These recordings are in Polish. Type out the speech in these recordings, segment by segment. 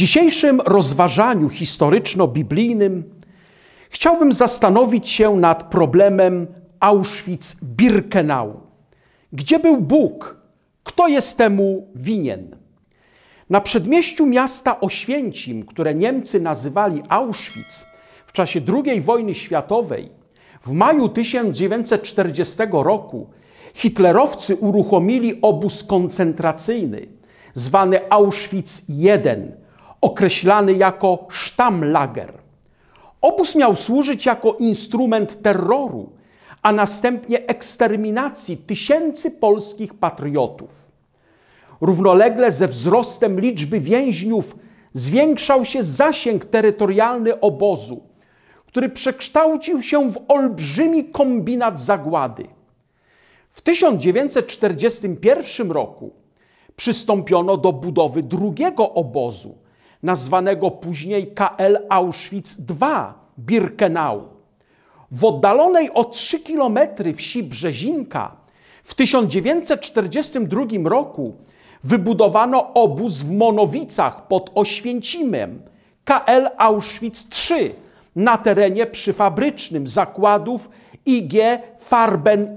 dzisiejszym rozważaniu historyczno-biblijnym chciałbym zastanowić się nad problemem Auschwitz-Birkenau. Gdzie był Bóg? Kto jest temu winien? Na przedmieściu miasta Oświęcim, które Niemcy nazywali Auschwitz w czasie II wojny światowej, w maju 1940 roku hitlerowcy uruchomili obóz koncentracyjny zwany Auschwitz I, określany jako Stammlager. Obóz miał służyć jako instrument terroru, a następnie eksterminacji tysięcy polskich patriotów. Równolegle ze wzrostem liczby więźniów zwiększał się zasięg terytorialny obozu, który przekształcił się w olbrzymi kombinat zagłady. W 1941 roku przystąpiono do budowy drugiego obozu – nazwanego później KL Auschwitz II Birkenau. W oddalonej o 3 km wsi Brzezinka w 1942 roku wybudowano obóz w Monowicach pod Oświęcimem KL Auschwitz III na terenie przyfabrycznym zakładów IG Farben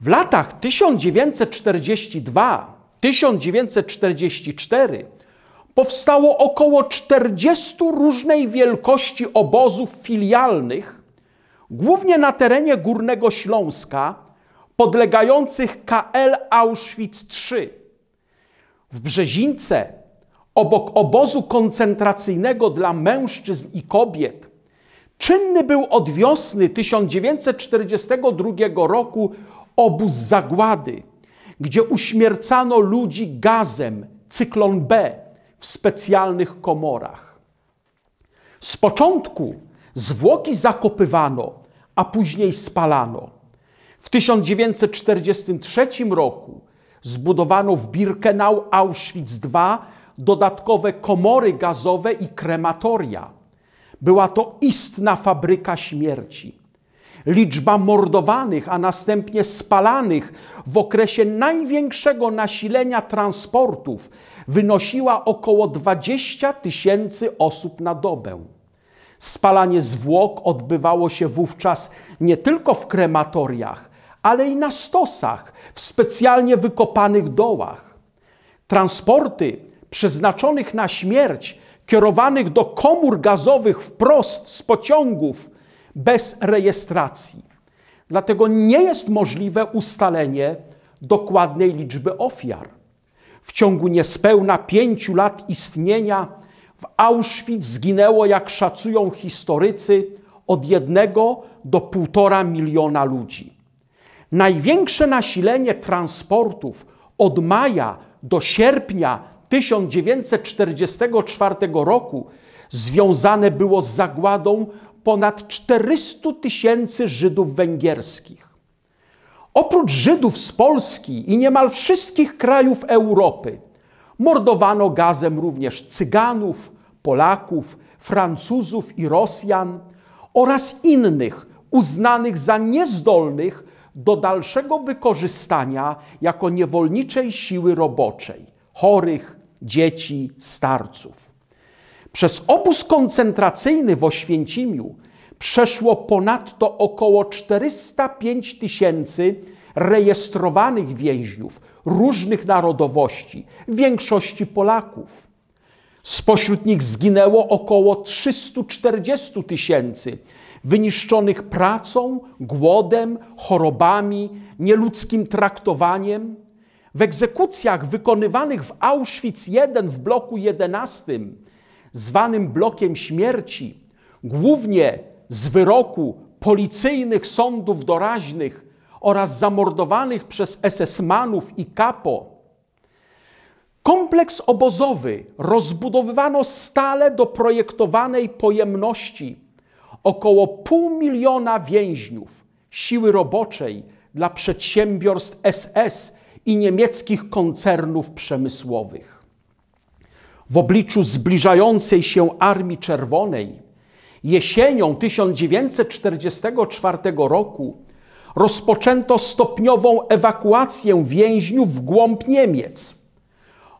W latach 1942-1944 powstało około 40 różnej wielkości obozów filialnych, głównie na terenie Górnego Śląska, podlegających KL Auschwitz III. W Brzezince, obok obozu koncentracyjnego dla mężczyzn i kobiet, czynny był od wiosny 1942 roku obóz zagłady, gdzie uśmiercano ludzi gazem, cyklon B, w specjalnych komorach. Z początku zwłoki zakopywano, a później spalano. W 1943 roku zbudowano w Birkenau Auschwitz II dodatkowe komory gazowe i krematoria. Była to istna fabryka śmierci. Liczba mordowanych, a następnie spalanych w okresie największego nasilenia transportów wynosiła około 20 tysięcy osób na dobę. Spalanie zwłok odbywało się wówczas nie tylko w krematoriach, ale i na stosach, w specjalnie wykopanych dołach. Transporty przeznaczonych na śmierć, kierowanych do komór gazowych wprost z pociągów, bez rejestracji. Dlatego nie jest możliwe ustalenie dokładnej liczby ofiar. W ciągu niespełna pięciu lat istnienia w Auschwitz zginęło, jak szacują historycy, od jednego do półtora miliona ludzi. Największe nasilenie transportów od maja do sierpnia 1944 roku związane było z zagładą ponad 400 tysięcy Żydów węgierskich. Oprócz Żydów z Polski i niemal wszystkich krajów Europy, mordowano gazem również Cyganów, Polaków, Francuzów i Rosjan oraz innych uznanych za niezdolnych do dalszego wykorzystania jako niewolniczej siły roboczej chorych, dzieci, starców. Przez obóz koncentracyjny w Oświęcimiu przeszło ponadto około 405 tysięcy rejestrowanych więźniów różnych narodowości, w większości Polaków. Spośród nich zginęło około 340 tysięcy wyniszczonych pracą, głodem, chorobami, nieludzkim traktowaniem. W egzekucjach wykonywanych w Auschwitz I w bloku 11, zwanym blokiem śmierci, głównie z wyroku policyjnych sądów doraźnych oraz zamordowanych przez SS-manów i kapo, kompleks obozowy rozbudowywano stale do projektowanej pojemności około pół miliona więźniów siły roboczej dla przedsiębiorstw SS i niemieckich koncernów przemysłowych. W obliczu zbliżającej się Armii Czerwonej Jesienią 1944 roku rozpoczęto stopniową ewakuację więźniów w głąb Niemiec.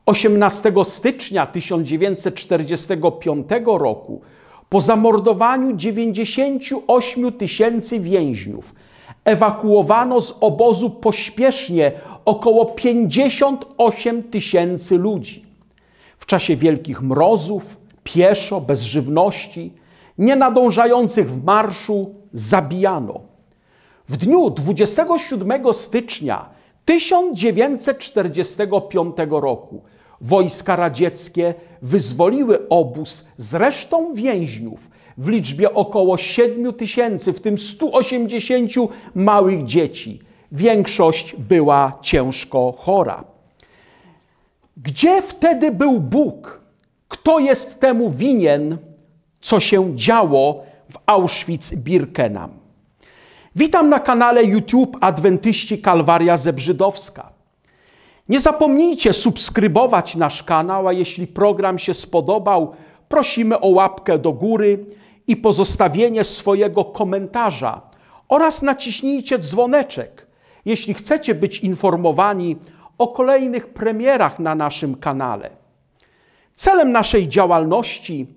18 stycznia 1945 roku po zamordowaniu 98 tysięcy więźniów ewakuowano z obozu pośpiesznie około 58 tysięcy ludzi. W czasie wielkich mrozów, pieszo, bez żywności – nie nadążających w marszu zabijano. W dniu 27 stycznia 1945 roku wojska radzieckie wyzwoliły obóz z resztą więźniów w liczbie około 7 tysięcy, w tym 180 małych dzieci. Większość była ciężko chora. Gdzie wtedy był Bóg? Kto jest temu winien? co się działo w Auschwitz-Birkenau. Witam na kanale YouTube Adwentyści Kalwaria Zebrzydowska. Nie zapomnijcie subskrybować nasz kanał, a jeśli program się spodobał, prosimy o łapkę do góry i pozostawienie swojego komentarza oraz naciśnijcie dzwoneczek, jeśli chcecie być informowani o kolejnych premierach na naszym kanale. Celem naszej działalności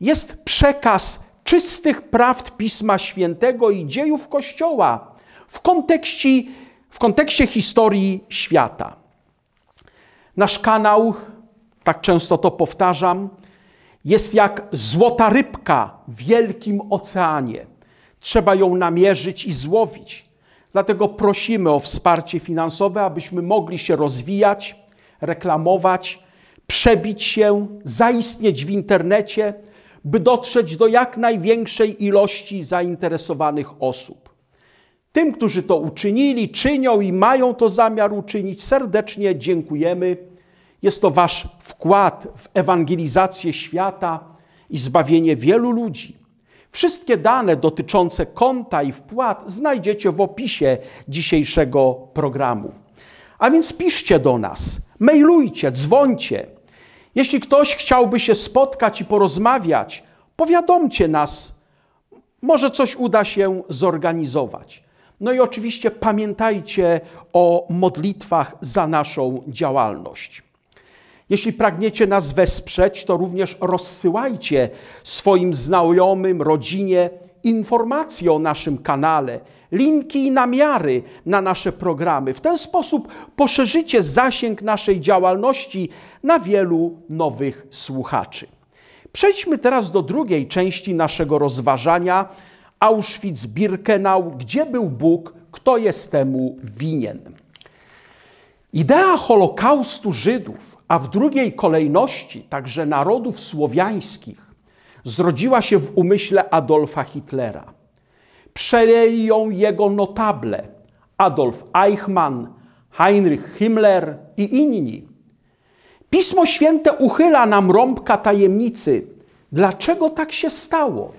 jest przekaz czystych prawd Pisma Świętego i dziejów Kościoła w kontekście, w kontekście historii świata. Nasz kanał, tak często to powtarzam, jest jak złota rybka w wielkim oceanie. Trzeba ją namierzyć i złowić. Dlatego prosimy o wsparcie finansowe, abyśmy mogli się rozwijać, reklamować, przebić się, zaistnieć w internecie, by dotrzeć do jak największej ilości zainteresowanych osób. Tym, którzy to uczynili, czynią i mają to zamiar uczynić, serdecznie dziękujemy. Jest to Wasz wkład w ewangelizację świata i zbawienie wielu ludzi. Wszystkie dane dotyczące konta i wpłat znajdziecie w opisie dzisiejszego programu. A więc piszcie do nas, mailujcie, dzwońcie jeśli ktoś chciałby się spotkać i porozmawiać, powiadomcie nas, może coś uda się zorganizować. No i oczywiście pamiętajcie o modlitwach za naszą działalność. Jeśli pragniecie nas wesprzeć, to również rozsyłajcie swoim znajomym, rodzinie informacje o naszym kanale linki i namiary na nasze programy. W ten sposób poszerzycie zasięg naszej działalności na wielu nowych słuchaczy. Przejdźmy teraz do drugiej części naszego rozważania Auschwitz-Birkenau, gdzie był Bóg, kto jest temu winien. Idea Holokaustu Żydów, a w drugiej kolejności także narodów słowiańskich, zrodziła się w umyśle Adolfa Hitlera. Przejęli ją jego notable Adolf Eichmann, Heinrich Himmler i inni. Pismo Święte uchyla nam rąbka tajemnicy. Dlaczego tak się stało?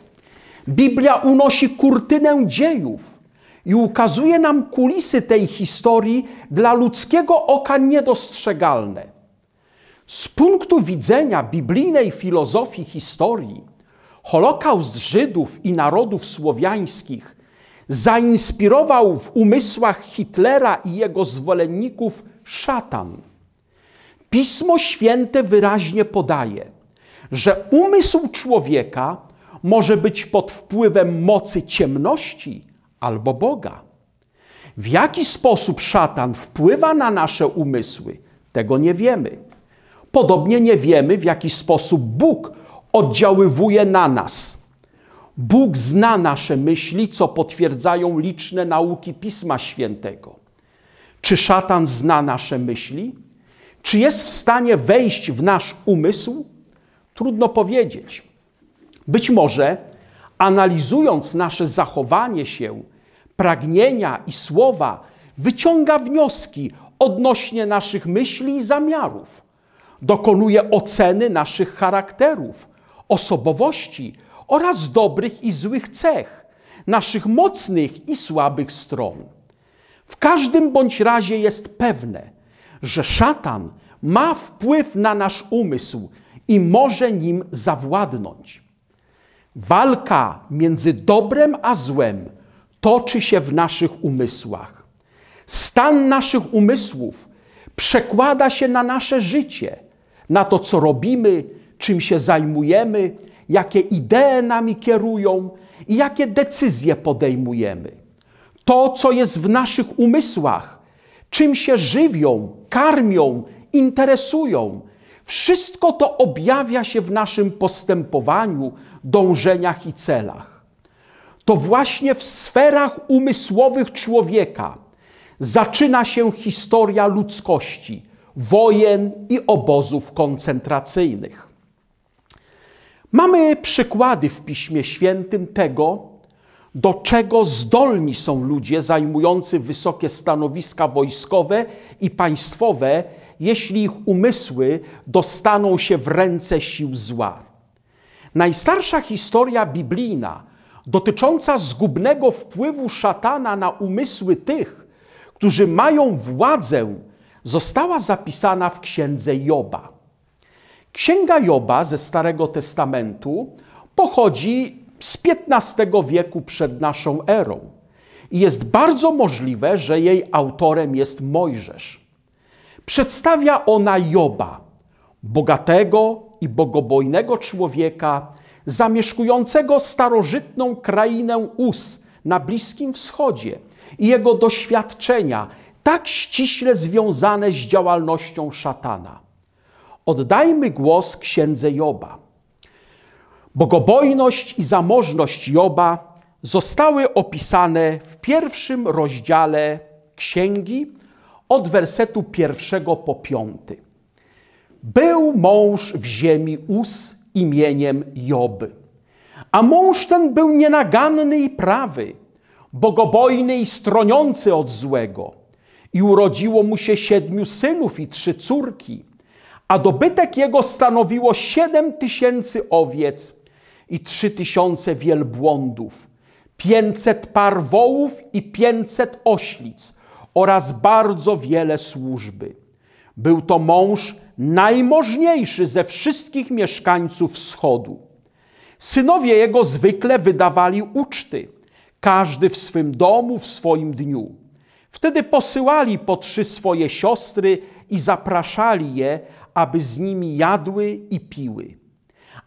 Biblia unosi kurtynę dziejów i ukazuje nam kulisy tej historii dla ludzkiego oka niedostrzegalne. Z punktu widzenia biblijnej filozofii historii, Holokaust Żydów i narodów słowiańskich zainspirował w umysłach Hitlera i jego zwolenników szatan. Pismo Święte wyraźnie podaje, że umysł człowieka może być pod wpływem mocy ciemności albo Boga. W jaki sposób szatan wpływa na nasze umysły, tego nie wiemy. Podobnie nie wiemy, w jaki sposób Bóg oddziaływuje na nas. Bóg zna nasze myśli, co potwierdzają liczne nauki Pisma Świętego. Czy szatan zna nasze myśli? Czy jest w stanie wejść w nasz umysł? Trudno powiedzieć. Być może, analizując nasze zachowanie się, pragnienia i słowa, wyciąga wnioski odnośnie naszych myśli i zamiarów. Dokonuje oceny naszych charakterów, osobowości oraz dobrych i złych cech, naszych mocnych i słabych stron. W każdym bądź razie jest pewne, że szatan ma wpływ na nasz umysł i może nim zawładnąć. Walka między dobrem a złem toczy się w naszych umysłach. Stan naszych umysłów przekłada się na nasze życie, na to, co robimy, czym się zajmujemy, jakie idee nami kierują i jakie decyzje podejmujemy. To, co jest w naszych umysłach, czym się żywią, karmią, interesują. Wszystko to objawia się w naszym postępowaniu, dążeniach i celach. To właśnie w sferach umysłowych człowieka zaczyna się historia ludzkości, wojen i obozów koncentracyjnych. Mamy przykłady w Piśmie Świętym tego, do czego zdolni są ludzie zajmujący wysokie stanowiska wojskowe i państwowe, jeśli ich umysły dostaną się w ręce sił zła. Najstarsza historia biblijna dotycząca zgubnego wpływu szatana na umysły tych, którzy mają władzę, została zapisana w księdze Joba. Księga Joba ze Starego Testamentu pochodzi z XV wieku przed naszą erą i jest bardzo możliwe, że jej autorem jest Mojżesz. Przedstawia ona Joba, bogatego i bogobojnego człowieka, zamieszkującego starożytną krainę Us na Bliskim Wschodzie i jego doświadczenia tak ściśle związane z działalnością szatana. Oddajmy głos księdze Joba. Bogobojność i zamożność Joba zostały opisane w pierwszym rozdziale księgi od wersetu pierwszego po piąty. Był mąż w ziemi Us imieniem Joby. A mąż ten był nienaganny i prawy, bogobojny i stroniący od złego. I urodziło mu się siedmiu synów i trzy córki – a dobytek jego stanowiło siedem tysięcy owiec i trzy tysiące wielbłądów, pięćset par wołów i pięćset oślic oraz bardzo wiele służby. Był to mąż najmożniejszy ze wszystkich mieszkańców wschodu. Synowie jego zwykle wydawali uczty, każdy w swym domu, w swoim dniu. Wtedy posyłali po trzy swoje siostry i zapraszali je, aby z nimi jadły i piły.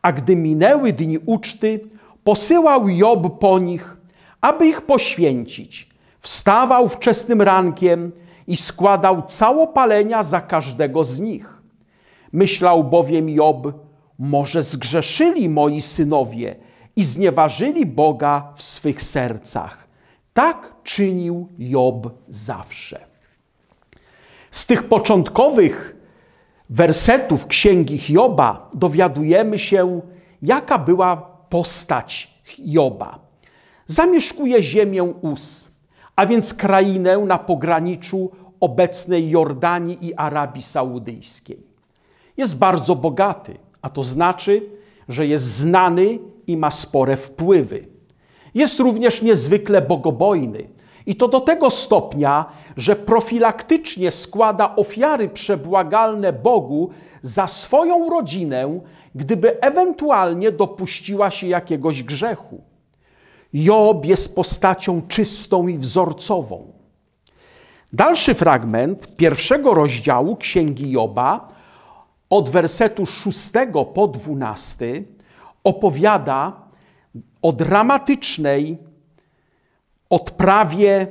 A gdy minęły dni uczty, posyłał Job po nich, aby ich poświęcić. Wstawał wczesnym rankiem i składał całopalenia za każdego z nich. Myślał bowiem Job, może zgrzeszyli moi synowie i znieważyli Boga w swych sercach. Tak czynił Job zawsze. Z tych początkowych wersetów księgi Hioba dowiadujemy się, jaka była postać Hioba. Zamieszkuje ziemię Us, a więc krainę na pograniczu obecnej Jordanii i Arabii Saudyjskiej. Jest bardzo bogaty, a to znaczy, że jest znany i ma spore wpływy. Jest również niezwykle bogobojny, i to do tego stopnia, że profilaktycznie składa ofiary przebłagalne Bogu za swoją rodzinę, gdyby ewentualnie dopuściła się jakiegoś grzechu. Job jest postacią czystą i wzorcową. Dalszy fragment pierwszego rozdziału Księgi Joba od wersetu 6 po 12 opowiada o dramatycznej odprawie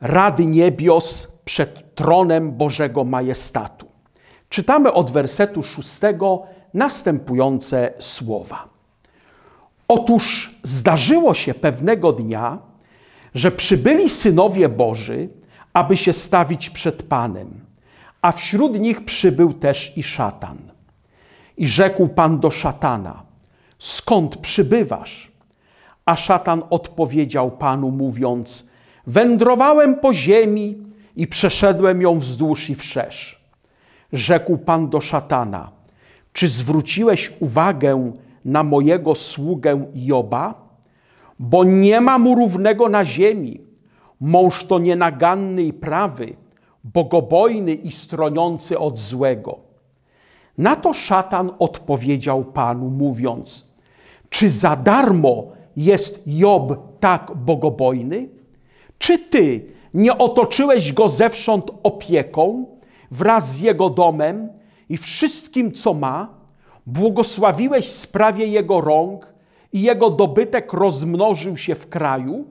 Rady Niebios przed tronem Bożego Majestatu. Czytamy od wersetu szóstego następujące słowa. Otóż zdarzyło się pewnego dnia, że przybyli synowie Boży, aby się stawić przed Panem, a wśród nich przybył też i szatan. I rzekł Pan do szatana: Skąd przybywasz? A szatan odpowiedział Panu, mówiąc: Wędrowałem po ziemi i przeszedłem ją wzdłuż i wszerz. Rzekł Pan do szatana: Czy zwróciłeś uwagę na mojego sługę Joba? Bo nie ma mu równego na ziemi. Mąż to nienaganny i prawy, bogobojny i stroniący od złego. Na to szatan odpowiedział Panu, mówiąc: Czy za darmo jest Job tak bogobojny? Czy ty nie otoczyłeś go zewsząd opieką wraz z jego domem i wszystkim, co ma? Błogosławiłeś sprawie jego rąk i jego dobytek rozmnożył się w kraju?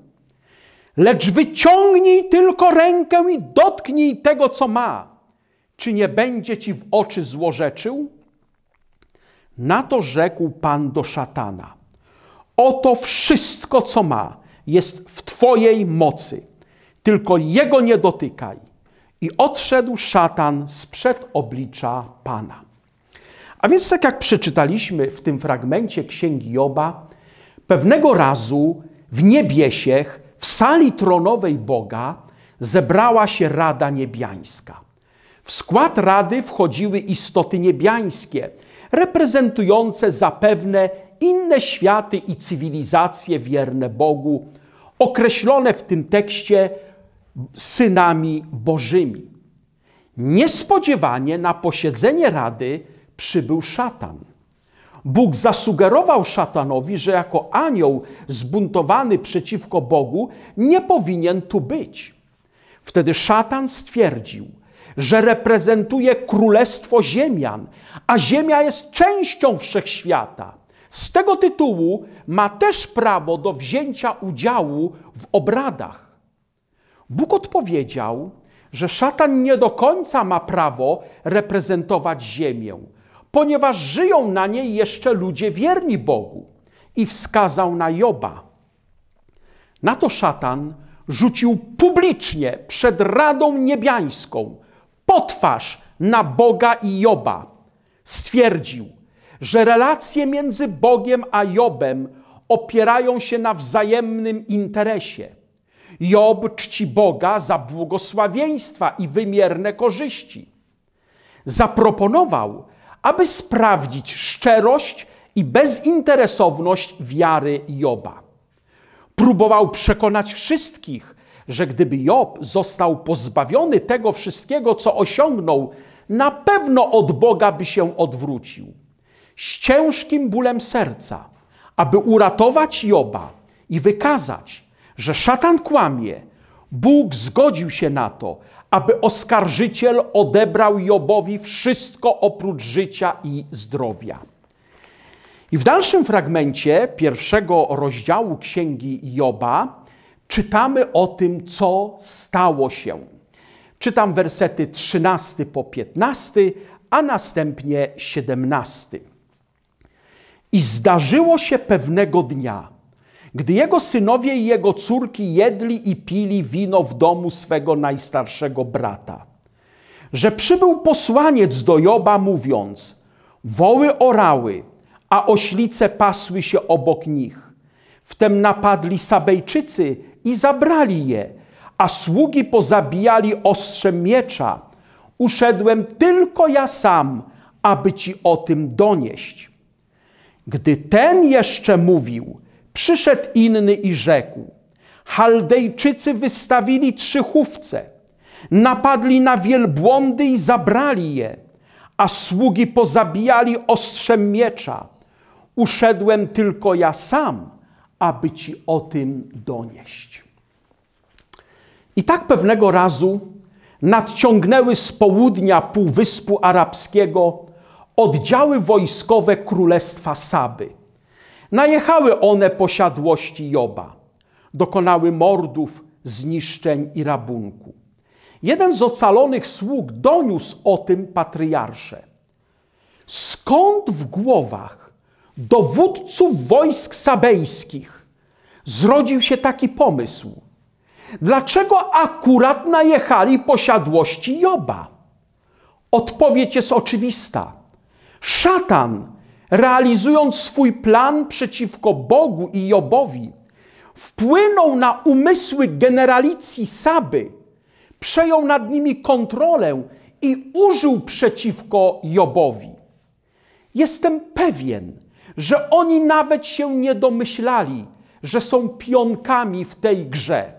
Lecz wyciągnij tylko rękę i dotknij tego, co ma. Czy nie będzie ci w oczy złorzeczył? Na to rzekł Pan do szatana – Oto wszystko, co ma, jest w Twojej mocy. Tylko Jego nie dotykaj. I odszedł szatan sprzed oblicza Pana. A więc, tak jak przeczytaliśmy w tym fragmencie księgi Joba, pewnego razu w niebiesiech, w sali tronowej Boga, zebrała się Rada Niebiańska. W skład Rady wchodziły istoty niebiańskie, reprezentujące zapewne inne światy i cywilizacje wierne Bogu, określone w tym tekście synami Bożymi. Niespodziewanie na posiedzenie rady przybył szatan. Bóg zasugerował szatanowi, że jako anioł zbuntowany przeciwko Bogu nie powinien tu być. Wtedy szatan stwierdził, że reprezentuje królestwo Ziemian, a Ziemia jest częścią wszechświata. Z tego tytułu ma też prawo do wzięcia udziału w obradach. Bóg odpowiedział, że szatan nie do końca ma prawo reprezentować ziemię, ponieważ żyją na niej jeszcze ludzie wierni Bogu i wskazał na Joba. Na to szatan rzucił publicznie przed Radą Niebiańską potwarz na Boga i Joba. Stwierdził, że relacje między Bogiem a Jobem opierają się na wzajemnym interesie. Job czci Boga za błogosławieństwa i wymierne korzyści. Zaproponował, aby sprawdzić szczerość i bezinteresowność wiary Joba. Próbował przekonać wszystkich, że gdyby Job został pozbawiony tego wszystkiego, co osiągnął, na pewno od Boga by się odwrócił z ciężkim bólem serca, aby uratować Joba i wykazać, że szatan kłamie, Bóg zgodził się na to, aby oskarżyciel odebrał Jobowi wszystko oprócz życia i zdrowia. I w dalszym fragmencie pierwszego rozdziału księgi Joba czytamy o tym, co stało się. Czytam wersety 13 po 15, a następnie 17. I zdarzyło się pewnego dnia, gdy jego synowie i jego córki jedli i pili wino w domu swego najstarszego brata, że przybył posłaniec do Joba mówiąc: Woły orały, a oślice pasły się obok nich. Wtem napadli Sabejczycy i zabrali je, a sługi pozabijali ostrzem miecza. Uszedłem tylko ja sam, aby ci o tym donieść. Gdy ten jeszcze mówił, przyszedł inny i rzekł: Chaldejczycy wystawili trzychówce, napadli na wielbłądy i zabrali je, a sługi pozabijali ostrzem miecza. Uszedłem tylko ja sam, aby ci o tym donieść. I tak pewnego razu nadciągnęły z południa Półwyspu Arabskiego oddziały wojskowe królestwa Saby. Najechały one posiadłości Joba, dokonały mordów, zniszczeń i rabunku. Jeden z ocalonych sług doniósł o tym patriarsze. Skąd w głowach dowódców wojsk sabejskich zrodził się taki pomysł? Dlaczego akurat najechali posiadłości Joba? Odpowiedź jest oczywista – Szatan, realizując swój plan przeciwko Bogu i Jobowi, wpłynął na umysły generalicji Saby, przejął nad nimi kontrolę i użył przeciwko Jobowi. Jestem pewien, że oni nawet się nie domyślali, że są pionkami w tej grze.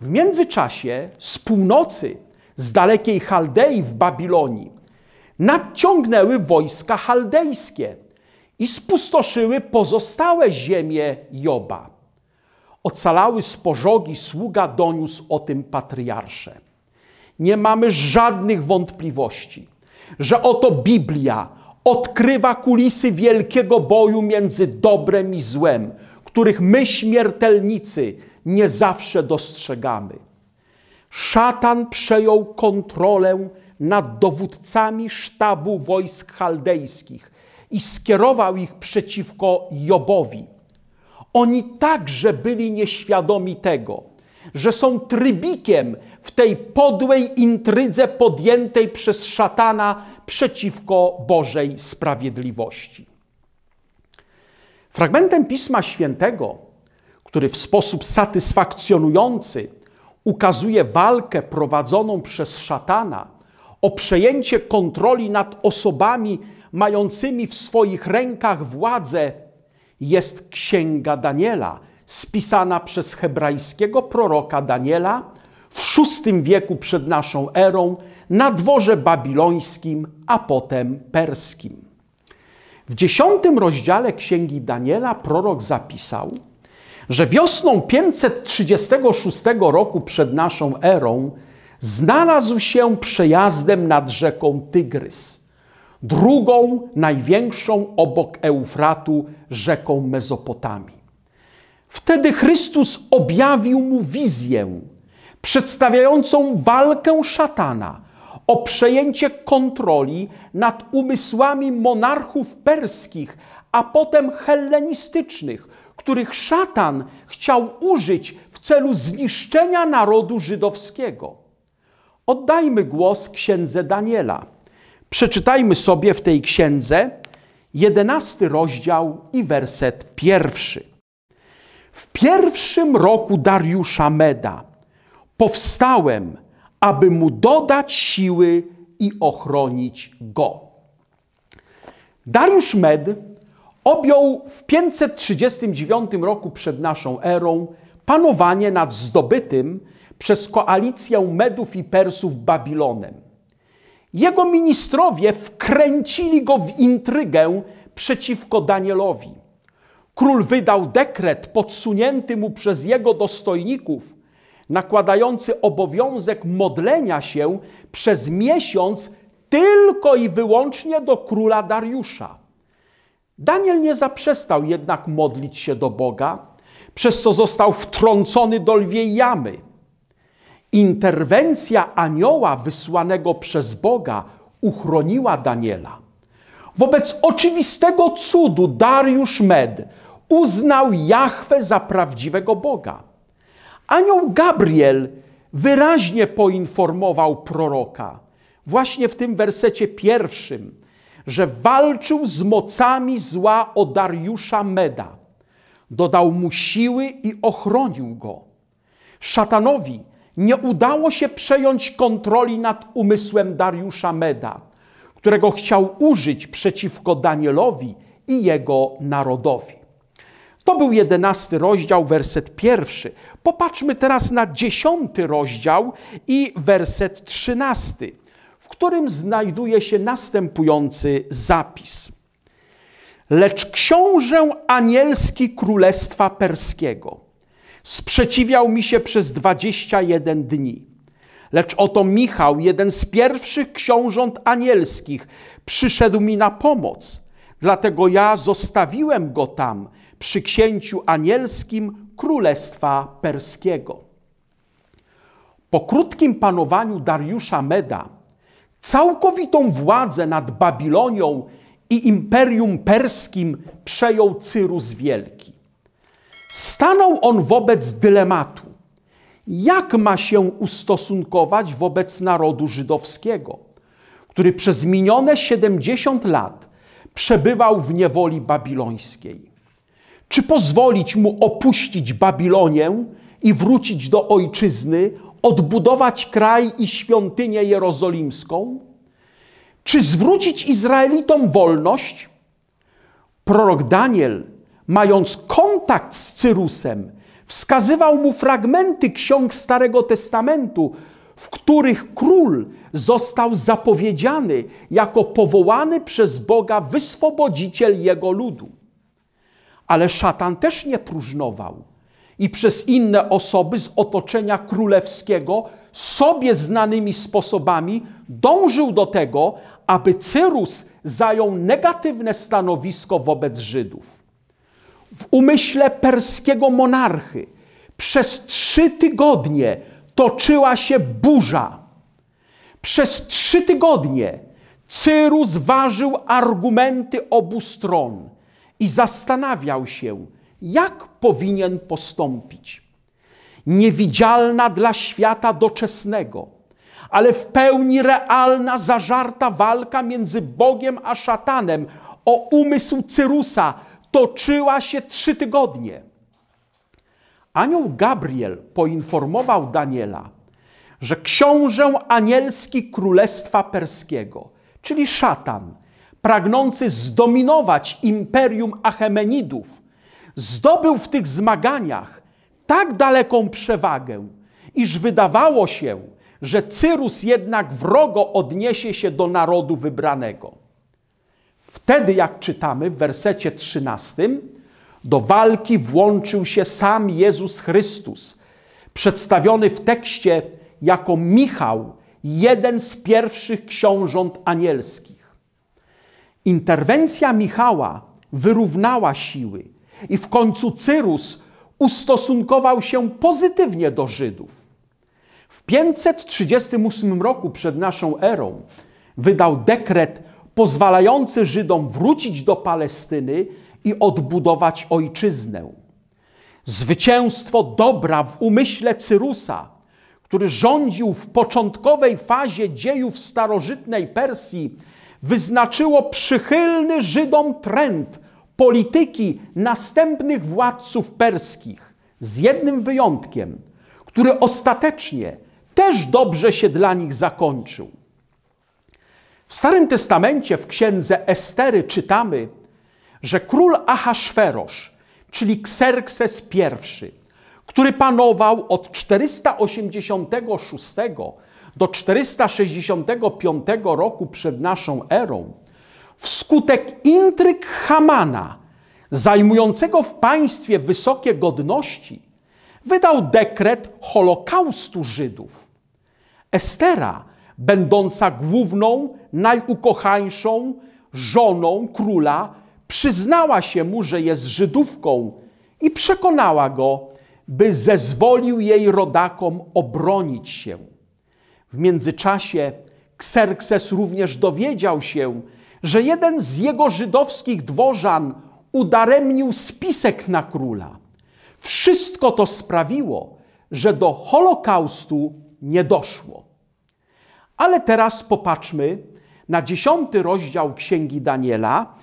W międzyczasie z północy, z dalekiej Chaldei w Babilonii, nadciągnęły wojska chaldejskie i spustoszyły pozostałe ziemie Joba. Ocalały z pożogi sługa doniósł o tym patriarsze. Nie mamy żadnych wątpliwości, że oto Biblia odkrywa kulisy wielkiego boju między dobrem i złem, których my, śmiertelnicy, nie zawsze dostrzegamy. Szatan przejął kontrolę nad dowódcami sztabu wojsk chaldejskich i skierował ich przeciwko Jobowi. Oni także byli nieświadomi tego, że są trybikiem w tej podłej intrydze podjętej przez szatana przeciwko Bożej sprawiedliwości. Fragmentem Pisma Świętego, który w sposób satysfakcjonujący ukazuje walkę prowadzoną przez szatana o przejęcie kontroli nad osobami mającymi w swoich rękach władzę jest Księga Daniela, spisana przez hebrajskiego proroka Daniela w VI wieku przed naszą erą na dworze babilońskim, a potem perskim. W dziesiątym rozdziale Księgi Daniela prorok zapisał, że wiosną 536 roku przed naszą erą znalazł się przejazdem nad rzeką Tygrys, drugą największą obok Eufratu rzeką Mezopotami. Wtedy Chrystus objawił mu wizję przedstawiającą walkę szatana o przejęcie kontroli nad umysłami monarchów perskich, a potem hellenistycznych, których szatan chciał użyć w celu zniszczenia narodu żydowskiego. Oddajmy głos księdze Daniela. Przeczytajmy sobie w tej księdze jedenasty rozdział i werset pierwszy. W pierwszym roku Dariusza Meda powstałem, aby mu dodać siły i ochronić go. Dariusz Med objął w 539 roku przed naszą erą panowanie nad zdobytym przez koalicję Medów i Persów Babilonem. Jego ministrowie wkręcili go w intrygę przeciwko Danielowi. Król wydał dekret podsunięty mu przez jego dostojników, nakładający obowiązek modlenia się przez miesiąc tylko i wyłącznie do króla Dariusza. Daniel nie zaprzestał jednak modlić się do Boga, przez co został wtrącony do lwiej jamy – Interwencja anioła wysłanego przez Boga uchroniła Daniela. Wobec oczywistego cudu Dariusz Med uznał Jahwe za prawdziwego Boga. Anioł Gabriel wyraźnie poinformował proroka, właśnie w tym wersecie pierwszym, że walczył z mocami zła o Dariusza Meda. Dodał mu siły i ochronił go. Szatanowi nie udało się przejąć kontroli nad umysłem Dariusza Meda, którego chciał użyć przeciwko Danielowi i jego narodowi. To był jedenasty rozdział, werset pierwszy. Popatrzmy teraz na dziesiąty rozdział i werset trzynasty, w którym znajduje się następujący zapis. Lecz książę anielski królestwa perskiego – Sprzeciwiał mi się przez 21 dni. Lecz oto Michał, jeden z pierwszych książąt anielskich, przyszedł mi na pomoc. Dlatego ja zostawiłem go tam, przy księciu anielskim Królestwa Perskiego. Po krótkim panowaniu Dariusza Meda, całkowitą władzę nad Babilonią i Imperium Perskim przejął Cyrus Wielki. Stanął on wobec dylematu. Jak ma się ustosunkować wobec narodu żydowskiego, który przez minione 70 lat przebywał w niewoli babilońskiej? Czy pozwolić mu opuścić Babilonię i wrócić do ojczyzny, odbudować kraj i świątynię jerozolimską? Czy zwrócić Izraelitom wolność? Prorok Daniel, mając konkretne pakt z Cyrusem, wskazywał mu fragmenty ksiąg Starego Testamentu, w których król został zapowiedziany jako powołany przez Boga wyswobodziciel jego ludu. Ale szatan też nie próżnował i przez inne osoby z otoczenia królewskiego sobie znanymi sposobami dążył do tego, aby Cyrus zajął negatywne stanowisko wobec Żydów w umyśle perskiego monarchy przez trzy tygodnie toczyła się burza. Przez trzy tygodnie Cyrus ważył argumenty obu stron i zastanawiał się, jak powinien postąpić. Niewidzialna dla świata doczesnego, ale w pełni realna, zażarta walka między Bogiem a szatanem o umysł Cyrusa toczyła się trzy tygodnie. Anioł Gabriel poinformował Daniela, że książę anielski Królestwa Perskiego, czyli szatan, pragnący zdominować imperium Achemenidów, zdobył w tych zmaganiach tak daleką przewagę, iż wydawało się, że Cyrus jednak wrogo odniesie się do narodu wybranego. Wtedy, jak czytamy w wersecie 13, do walki włączył się sam Jezus Chrystus, przedstawiony w tekście jako Michał, jeden z pierwszych książąt anielskich. Interwencja Michała wyrównała siły i w końcu Cyrus ustosunkował się pozytywnie do Żydów. W 538 roku przed naszą erą wydał dekret pozwalający Żydom wrócić do Palestyny i odbudować ojczyznę. Zwycięstwo dobra w umyśle Cyrusa, który rządził w początkowej fazie dziejów starożytnej Persji, wyznaczyło przychylny Żydom trend polityki następnych władców perskich, z jednym wyjątkiem, który ostatecznie też dobrze się dla nich zakończył. W Starym Testamencie w księdze Estery czytamy, że król Ahasferosz, czyli Xerxes I, który panował od 486 do 465 roku przed naszą erą, wskutek intryg Hamana, zajmującego w państwie wysokie godności, wydał dekret Holokaustu Żydów. Estera będąca główną, najukochańszą żoną króla, przyznała się mu, że jest Żydówką i przekonała go, by zezwolił jej rodakom obronić się. W międzyczasie Xerxes również dowiedział się, że jeden z jego żydowskich dworzan udaremnił spisek na króla. Wszystko to sprawiło, że do Holokaustu nie doszło. Ale teraz popatrzmy na dziesiąty rozdział Księgi Daniela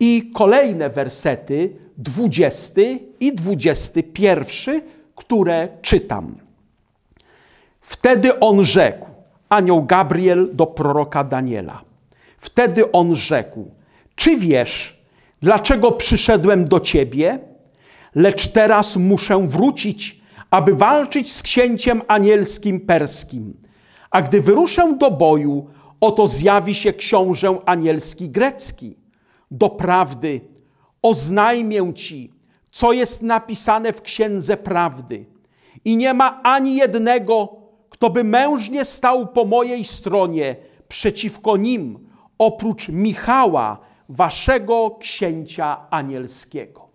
i kolejne wersety, dwudziesty i dwudziesty pierwszy, które czytam. Wtedy on rzekł, anioł Gabriel do proroka Daniela. Wtedy on rzekł, czy wiesz, dlaczego przyszedłem do ciebie? Lecz teraz muszę wrócić, aby walczyć z księciem anielskim perskim. A gdy wyruszę do boju, oto zjawi się książę anielski grecki. Doprawdy oznajmię ci, co jest napisane w księdze prawdy. I nie ma ani jednego, kto by mężnie stał po mojej stronie przeciwko nim, oprócz Michała, waszego księcia anielskiego.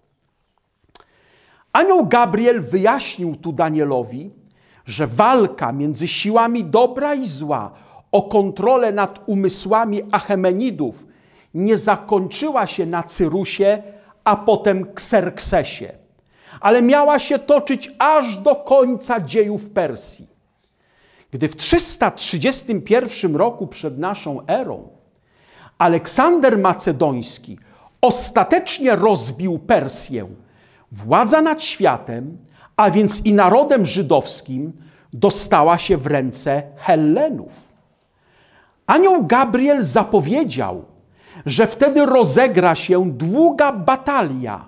Anioł Gabriel wyjaśnił tu Danielowi, że walka między siłami dobra i zła o kontrolę nad umysłami Achemenidów nie zakończyła się na Cyrusie, a potem Kserksesie, ale miała się toczyć aż do końca dziejów Persji. Gdy w 331 roku przed naszą erą Aleksander Macedoński ostatecznie rozbił Persję, władza nad światem a więc i narodem żydowskim, dostała się w ręce Hellenów. Anioł Gabriel zapowiedział, że wtedy rozegra się długa batalia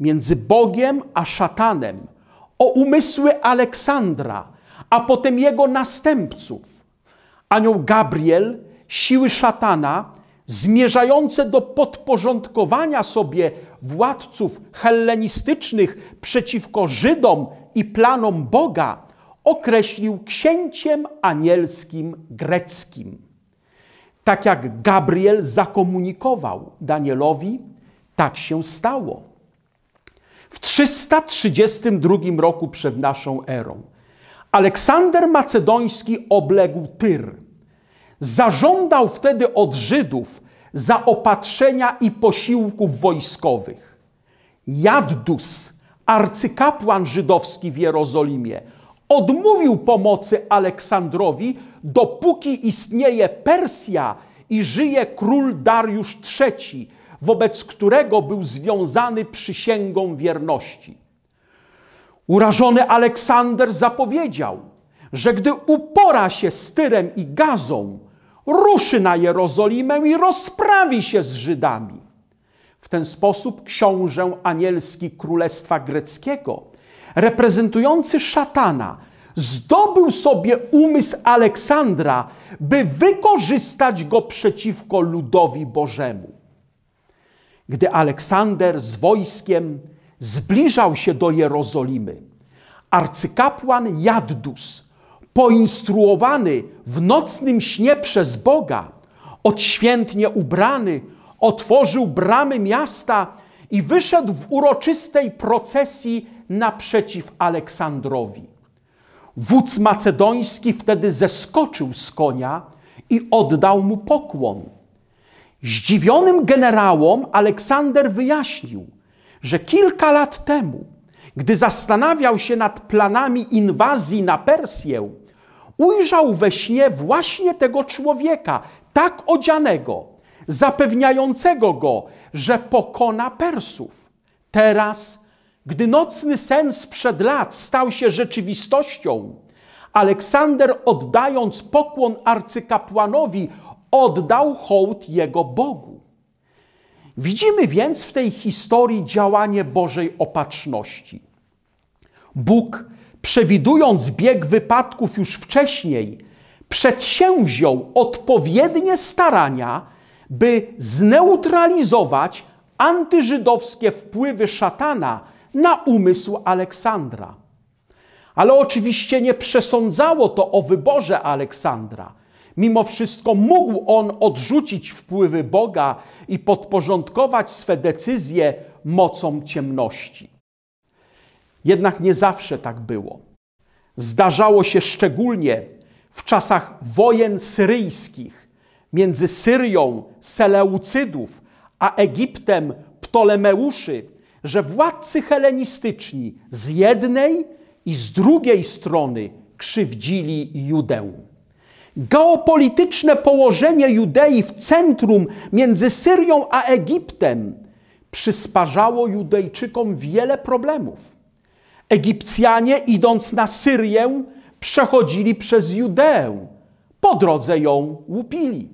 między Bogiem a szatanem o umysły Aleksandra, a potem jego następców. Anioł Gabriel siły szatana zmierzające do podporządkowania sobie władców hellenistycznych przeciwko Żydom i planom Boga określił księciem anielskim greckim. Tak jak Gabriel zakomunikował Danielowi, tak się stało. W 332 roku przed naszą erą Aleksander Macedoński obległ Tyr. Zażądał wtedy od Żydów, zaopatrzenia i posiłków wojskowych. Jaddus, arcykapłan żydowski w Jerozolimie, odmówił pomocy Aleksandrowi, dopóki istnieje Persja i żyje król Dariusz III, wobec którego był związany przysięgą wierności. Urażony Aleksander zapowiedział, że gdy upora się z Tyrem i Gazą, ruszy na Jerozolimę i rozprawi się z Żydami. W ten sposób książę anielski Królestwa Greckiego, reprezentujący szatana, zdobył sobie umysł Aleksandra, by wykorzystać go przeciwko ludowi Bożemu. Gdy Aleksander z wojskiem zbliżał się do Jerozolimy, arcykapłan Jaddus poinstruowany w nocnym śnie przez Boga, odświętnie ubrany, otworzył bramy miasta i wyszedł w uroczystej procesji naprzeciw Aleksandrowi. Wódz macedoński wtedy zeskoczył z konia i oddał mu pokłon. Zdziwionym generałom Aleksander wyjaśnił, że kilka lat temu, gdy zastanawiał się nad planami inwazji na Persję, ujrzał we śnie właśnie tego człowieka, tak odzianego, zapewniającego go, że pokona Persów. Teraz, gdy nocny sen sprzed lat stał się rzeczywistością, Aleksander, oddając pokłon arcykapłanowi, oddał hołd jego Bogu. Widzimy więc w tej historii działanie Bożej opatrzności. Bóg przewidując bieg wypadków już wcześniej, przedsięwziął odpowiednie starania, by zneutralizować antyżydowskie wpływy szatana na umysł Aleksandra. Ale oczywiście nie przesądzało to o wyborze Aleksandra. Mimo wszystko mógł on odrzucić wpływy Boga i podporządkować swe decyzje mocą ciemności. Jednak nie zawsze tak było. Zdarzało się szczególnie w czasach wojen syryjskich między Syrią Seleucydów a Egiptem Ptolemeuszy, że władcy helenistyczni z jednej i z drugiej strony krzywdzili Judeę. Geopolityczne położenie Judei w centrum między Syrią a Egiptem przysparzało Judejczykom wiele problemów. Egipcjanie idąc na Syrię przechodzili przez Judeę. Po drodze ją łupili.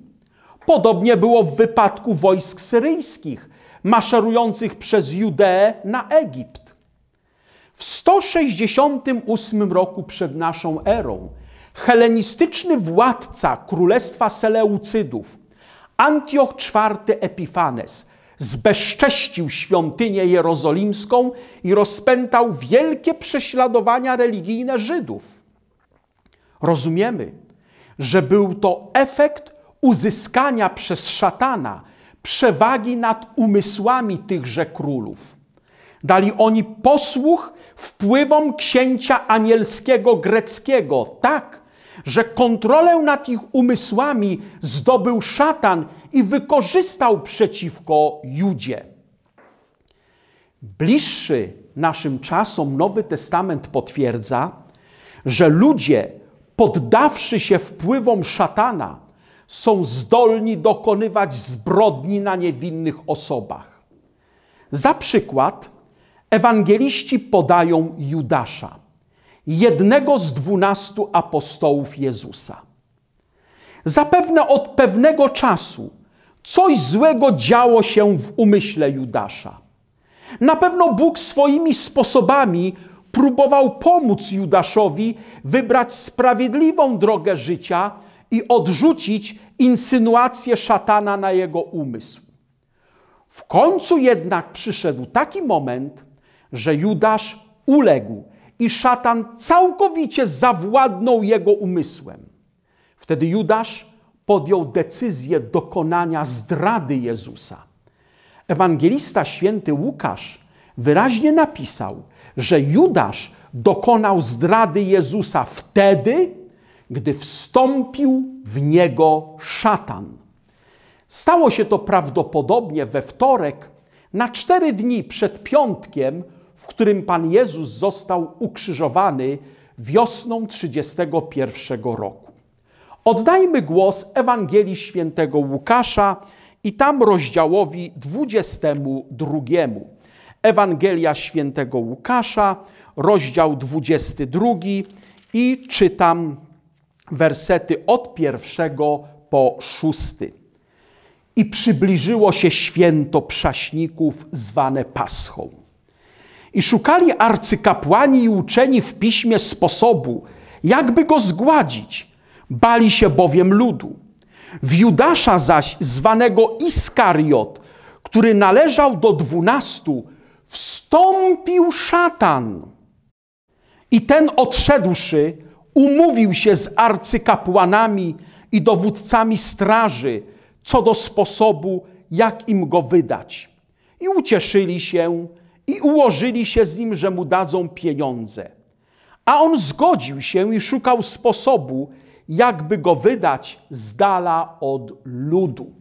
Podobnie było w wypadku wojsk syryjskich maszerujących przez Judeę na Egipt. W 168 roku przed naszą erą helenistyczny władca królestwa Seleucydów, Antioch IV Epifanes, zbezcześcił świątynię jerozolimską i rozpętał wielkie prześladowania religijne Żydów. Rozumiemy, że był to efekt uzyskania przez szatana przewagi nad umysłami tychże królów. Dali oni posłuch wpływom księcia anielskiego greckiego, tak, że kontrolę nad ich umysłami zdobył szatan i wykorzystał przeciwko Judzie. Bliższy naszym czasom Nowy Testament potwierdza, że ludzie, poddawszy się wpływom szatana, są zdolni dokonywać zbrodni na niewinnych osobach. Za przykład ewangeliści podają Judasza jednego z dwunastu apostołów Jezusa. Zapewne od pewnego czasu coś złego działo się w umyśle Judasza. Na pewno Bóg swoimi sposobami próbował pomóc Judaszowi wybrać sprawiedliwą drogę życia i odrzucić insynuację szatana na jego umysł. W końcu jednak przyszedł taki moment, że Judasz uległ i szatan całkowicie zawładnął jego umysłem. Wtedy Judasz podjął decyzję dokonania zdrady Jezusa. Ewangelista święty Łukasz wyraźnie napisał, że Judasz dokonał zdrady Jezusa wtedy, gdy wstąpił w niego szatan. Stało się to prawdopodobnie we wtorek, na cztery dni przed piątkiem, w którym Pan Jezus został ukrzyżowany wiosną 31 roku. Oddajmy głos Ewangelii Świętego Łukasza i tam rozdziałowi 22. Ewangelia Świętego Łukasza, rozdział 22 i czytam wersety od pierwszego po szósty. I przybliżyło się święto przaśników zwane Paschą. I szukali arcykapłani i uczeni w piśmie sposobu, jakby go zgładzić. Bali się bowiem ludu. W Judasza zaś, zwanego Iskariot, który należał do dwunastu, wstąpił szatan. I ten odszedłszy, umówił się z arcykapłanami i dowódcami straży co do sposobu, jak im go wydać. I ucieszyli się, i ułożyli się z nim, że mu dadzą pieniądze. A on zgodził się i szukał sposobu, jakby go wydać z dala od ludu.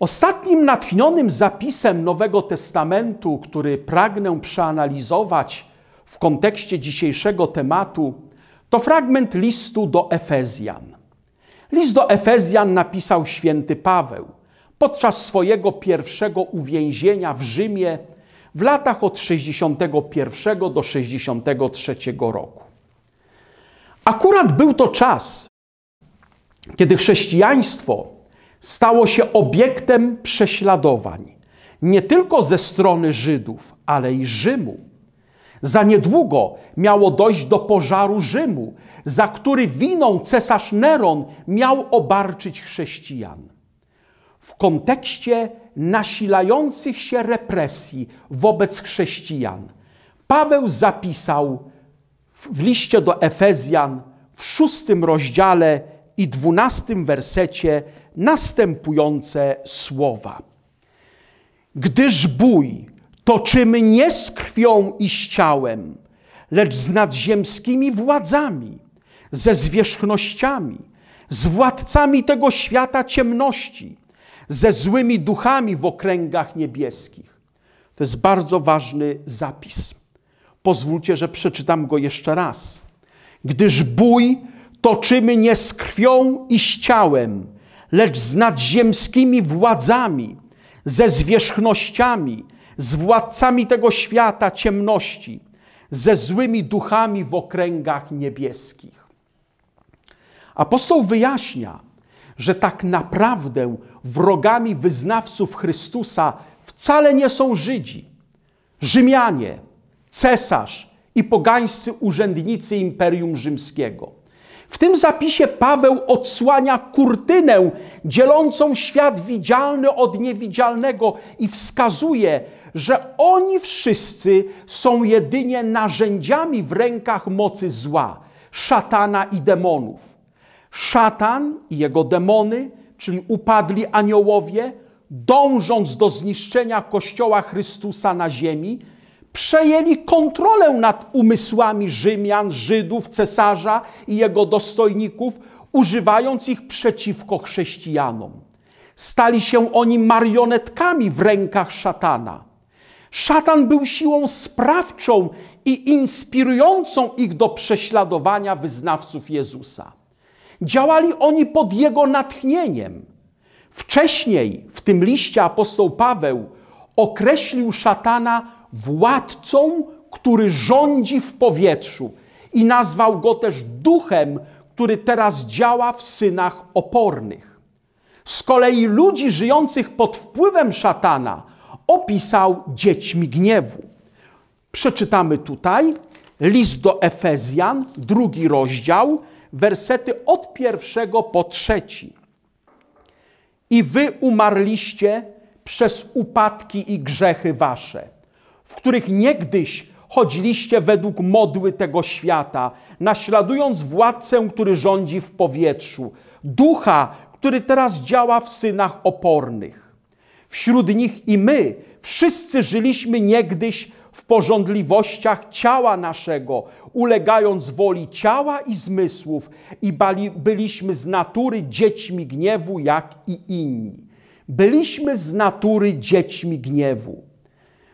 Ostatnim natchnionym zapisem Nowego Testamentu, który pragnę przeanalizować w kontekście dzisiejszego tematu, to fragment listu do Efezjan. List do Efezjan napisał święty Paweł podczas swojego pierwszego uwięzienia w Rzymie w latach od 61 do 63 roku. Akurat był to czas, kiedy chrześcijaństwo stało się obiektem prześladowań nie tylko ze strony Żydów, ale i Rzymu. Za niedługo miało dojść do pożaru Rzymu, za który winą cesarz Neron miał obarczyć chrześcijan w kontekście nasilających się represji wobec chrześcijan. Paweł zapisał w liście do Efezjan w szóstym rozdziale i dwunastym wersecie następujące słowa. Gdyż bój toczymy nie z krwią i z ciałem, lecz z nadziemskimi władzami, ze zwierzchnościami, z władcami tego świata ciemności – ze złymi duchami w okręgach niebieskich. To jest bardzo ważny zapis. Pozwólcie, że przeczytam go jeszcze raz. Gdyż bój toczymy nie z krwią i z ciałem, lecz z nadziemskimi władzami, ze zwierzchnościami, z władcami tego świata ciemności, ze złymi duchami w okręgach niebieskich. Apostoł wyjaśnia, że tak naprawdę wrogami wyznawców Chrystusa wcale nie są Żydzi, Rzymianie, cesarz i pogańscy urzędnicy Imperium Rzymskiego. W tym zapisie Paweł odsłania kurtynę dzielącą świat widzialny od niewidzialnego i wskazuje, że oni wszyscy są jedynie narzędziami w rękach mocy zła, szatana i demonów. Szatan i jego demony, czyli upadli aniołowie, dążąc do zniszczenia Kościoła Chrystusa na ziemi, przejęli kontrolę nad umysłami Rzymian, Żydów, cesarza i jego dostojników, używając ich przeciwko chrześcijanom. Stali się oni marionetkami w rękach szatana. Szatan był siłą sprawczą i inspirującą ich do prześladowania wyznawców Jezusa. Działali oni pod jego natchnieniem. Wcześniej w tym liście apostoł Paweł określił szatana władcą, który rządzi w powietrzu i nazwał go też duchem, który teraz działa w synach opornych. Z kolei ludzi żyjących pod wpływem szatana opisał dziećmi gniewu. Przeczytamy tutaj list do Efezjan, drugi rozdział, wersety od pierwszego po trzeci. I wy umarliście przez upadki i grzechy wasze, w których niegdyś chodziliście według modły tego świata, naśladując władcę, który rządzi w powietrzu, ducha, który teraz działa w synach opornych. Wśród nich i my wszyscy żyliśmy niegdyś w porządliwościach ciała naszego, ulegając woli ciała i zmysłów i bali, byliśmy z natury dziećmi gniewu jak i inni. Byliśmy z natury dziećmi gniewu.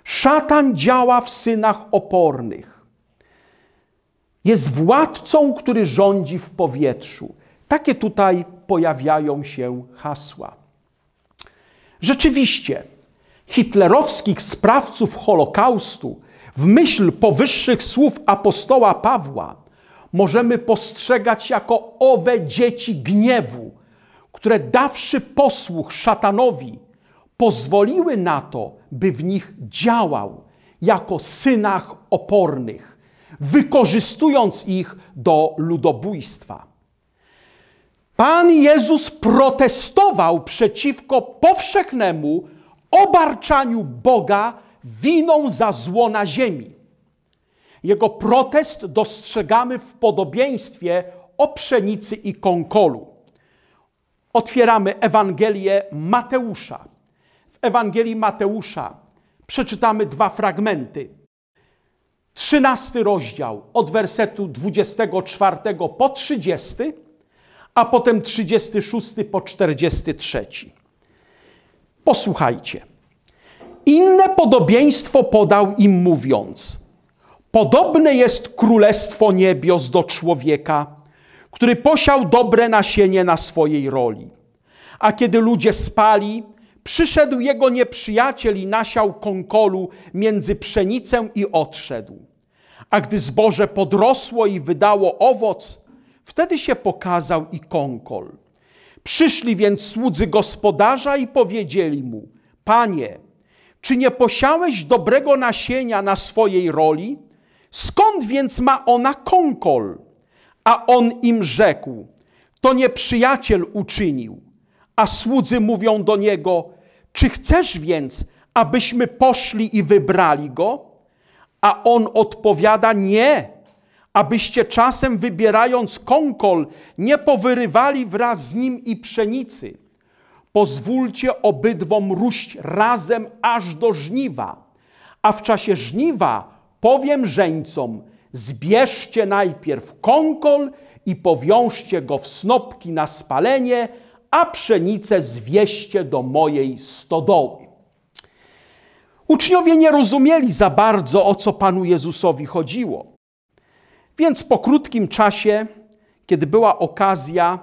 Szatan działa w synach opornych. Jest władcą, który rządzi w powietrzu. Takie tutaj pojawiają się hasła. Rzeczywiście, hitlerowskich sprawców Holokaustu w myśl powyższych słów apostoła Pawła możemy postrzegać jako owe dzieci gniewu, które dawszy posłuch szatanowi, pozwoliły na to, by w nich działał jako synach opornych, wykorzystując ich do ludobójstwa. Pan Jezus protestował przeciwko powszechnemu obarczaniu Boga winą za zło na ziemi. Jego protest dostrzegamy w podobieństwie o pszenicy i konkolu. Otwieramy Ewangelię Mateusza. W Ewangelii Mateusza przeczytamy dwa fragmenty. Trzynasty rozdział od wersetu 24 po 30, a potem 36 po 43. Posłuchajcie. Inne podobieństwo podał im mówiąc: Podobne jest królestwo niebios do człowieka, który posiał dobre nasienie na swojej roli. A kiedy ludzie spali, przyszedł jego nieprzyjaciel i nasiał konkolu między pszenicę i odszedł. A gdy zboże podrosło i wydało owoc, wtedy się pokazał i konkol Przyszli więc słudzy gospodarza i powiedzieli mu: Panie, czy nie posiałeś dobrego nasienia na swojej roli? Skąd więc ma ona kąkol? A on im rzekł: To nieprzyjaciel uczynił. A słudzy mówią do niego: Czy chcesz więc, abyśmy poszli i wybrali go? A on odpowiada: Nie abyście czasem wybierając kąkol, nie powyrywali wraz z nim i pszenicy. Pozwólcie obydwom róść razem aż do żniwa. A w czasie żniwa powiem żeńcom, zbierzcie najpierw kąkol i powiążcie go w snopki na spalenie, a pszenicę zwieście do mojej stodoły. Uczniowie nie rozumieli za bardzo, o co Panu Jezusowi chodziło. Więc po krótkim czasie, kiedy była okazja,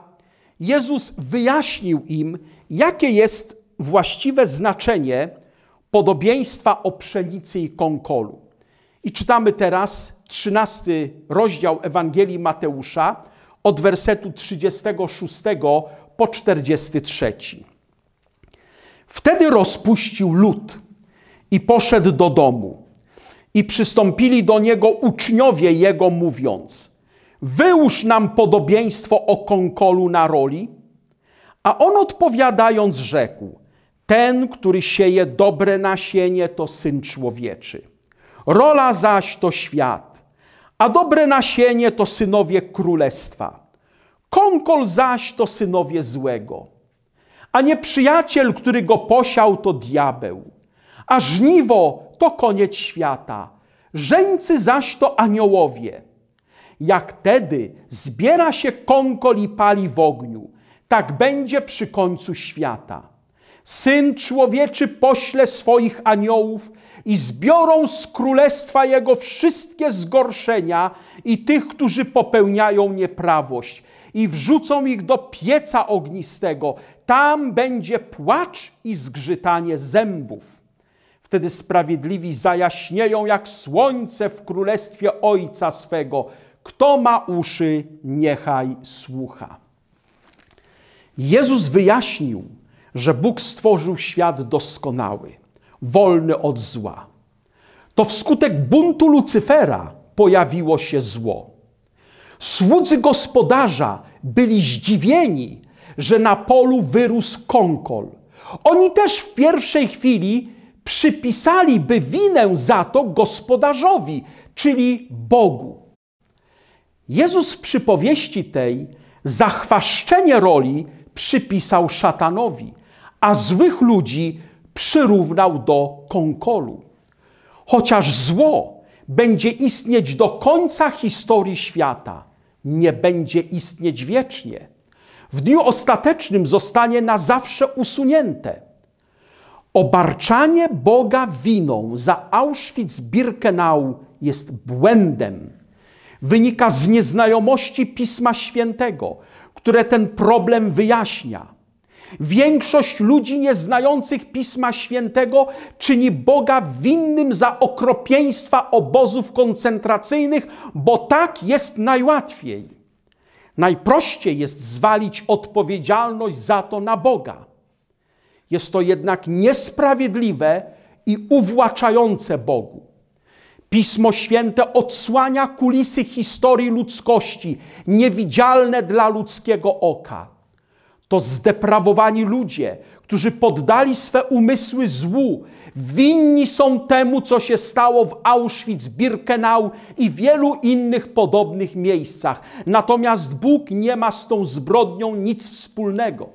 Jezus wyjaśnił im, jakie jest właściwe znaczenie podobieństwa o pszenicy i konkolu. I czytamy teraz 13 rozdział Ewangelii Mateusza od wersetu 36 po 43. Wtedy rozpuścił lud i poszedł do domu. I przystąpili do niego uczniowie jego, mówiąc: Wyłóż nam podobieństwo o konkolu na roli. A on odpowiadając, rzekł: Ten, który sieje dobre nasienie, to syn człowieczy. Rola zaś to świat, a dobre nasienie to synowie królestwa. Konkol zaś to synowie złego. A nieprzyjaciel, który go posiał, to diabeł. A żniwo to koniec świata. Żeńcy zaś to aniołowie. Jak tedy zbiera się kąkol i pali w ogniu, tak będzie przy końcu świata. Syn człowieczy pośle swoich aniołów i zbiorą z królestwa jego wszystkie zgorszenia i tych, którzy popełniają nieprawość, i wrzucą ich do pieca ognistego. Tam będzie płacz i zgrzytanie zębów. Wtedy sprawiedliwi zajaśnieją jak słońce w królestwie Ojca swego. Kto ma uszy, niechaj słucha. Jezus wyjaśnił, że Bóg stworzył świat doskonały, wolny od zła. To wskutek buntu Lucyfera pojawiło się zło. Słudzy gospodarza byli zdziwieni, że na polu wyrósł konkol. Oni też w pierwszej chwili przypisaliby winę za to gospodarzowi, czyli Bogu. Jezus w przypowieści tej zachwaszczenie roli przypisał szatanowi, a złych ludzi przyrównał do konkolu. Chociaż zło będzie istnieć do końca historii świata, nie będzie istnieć wiecznie. W dniu ostatecznym zostanie na zawsze usunięte. Obarczanie Boga winą za Auschwitz-Birkenau jest błędem. Wynika z nieznajomości Pisma Świętego, które ten problem wyjaśnia. Większość ludzi nieznających Pisma Świętego czyni Boga winnym za okropieństwa obozów koncentracyjnych, bo tak jest najłatwiej. Najprościej jest zwalić odpowiedzialność za to na Boga. Jest to jednak niesprawiedliwe i uwłaczające Bogu. Pismo Święte odsłania kulisy historii ludzkości, niewidzialne dla ludzkiego oka. To zdeprawowani ludzie, którzy poddali swe umysły złu, winni są temu, co się stało w Auschwitz, Birkenau i wielu innych podobnych miejscach. Natomiast Bóg nie ma z tą zbrodnią nic wspólnego.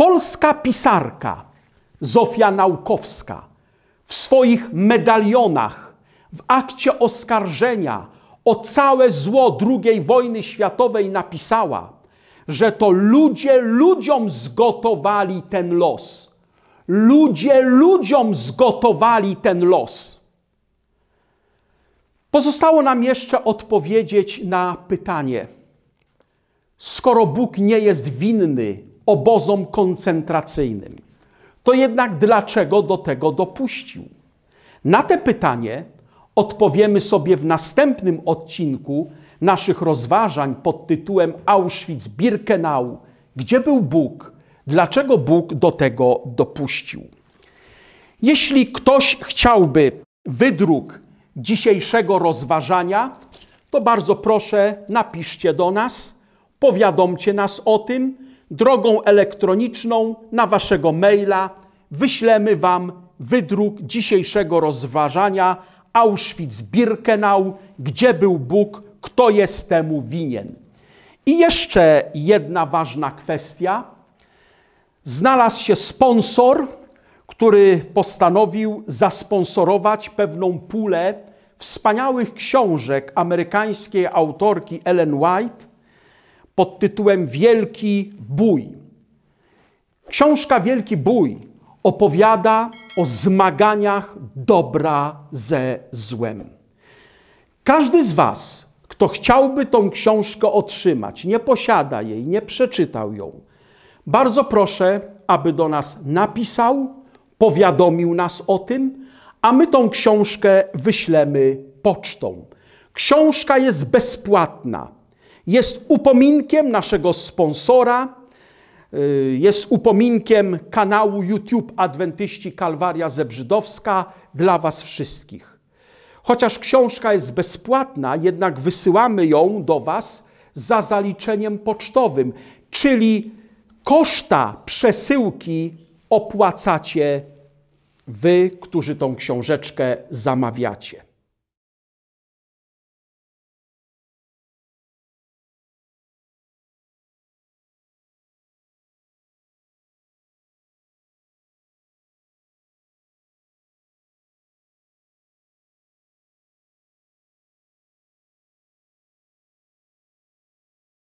Polska pisarka Zofia Naukowska w swoich medalionach, w akcie oskarżenia o całe zło II wojny światowej napisała, że to ludzie ludziom zgotowali ten los. Ludzie ludziom zgotowali ten los. Pozostało nam jeszcze odpowiedzieć na pytanie: skoro Bóg nie jest winny obozom koncentracyjnym. To jednak dlaczego do tego dopuścił? Na te pytanie odpowiemy sobie w następnym odcinku naszych rozważań pod tytułem Auschwitz-Birkenau. Gdzie był Bóg? Dlaczego Bóg do tego dopuścił? Jeśli ktoś chciałby wydruk dzisiejszego rozważania, to bardzo proszę, napiszcie do nas, powiadomcie nas o tym drogą elektroniczną na waszego maila wyślemy wam wydruk dzisiejszego rozważania Auschwitz-Birkenau, gdzie był Bóg, kto jest temu winien. I jeszcze jedna ważna kwestia. Znalazł się sponsor, który postanowił zasponsorować pewną pulę wspaniałych książek amerykańskiej autorki Ellen White, pod tytułem Wielki Bój. Książka Wielki Bój opowiada o zmaganiach dobra ze złem. Każdy z Was, kto chciałby tą książkę otrzymać, nie posiada jej, nie przeczytał ją, bardzo proszę, aby do nas napisał, powiadomił nas o tym, a my tą książkę wyślemy pocztą. Książka jest bezpłatna jest upominkiem naszego sponsora, y, jest upominkiem kanału YouTube Adwentyści Kalwaria Zebrzydowska dla Was wszystkich. Chociaż książka jest bezpłatna, jednak wysyłamy ją do Was za zaliczeniem pocztowym, czyli koszta przesyłki opłacacie Wy, którzy tą książeczkę zamawiacie.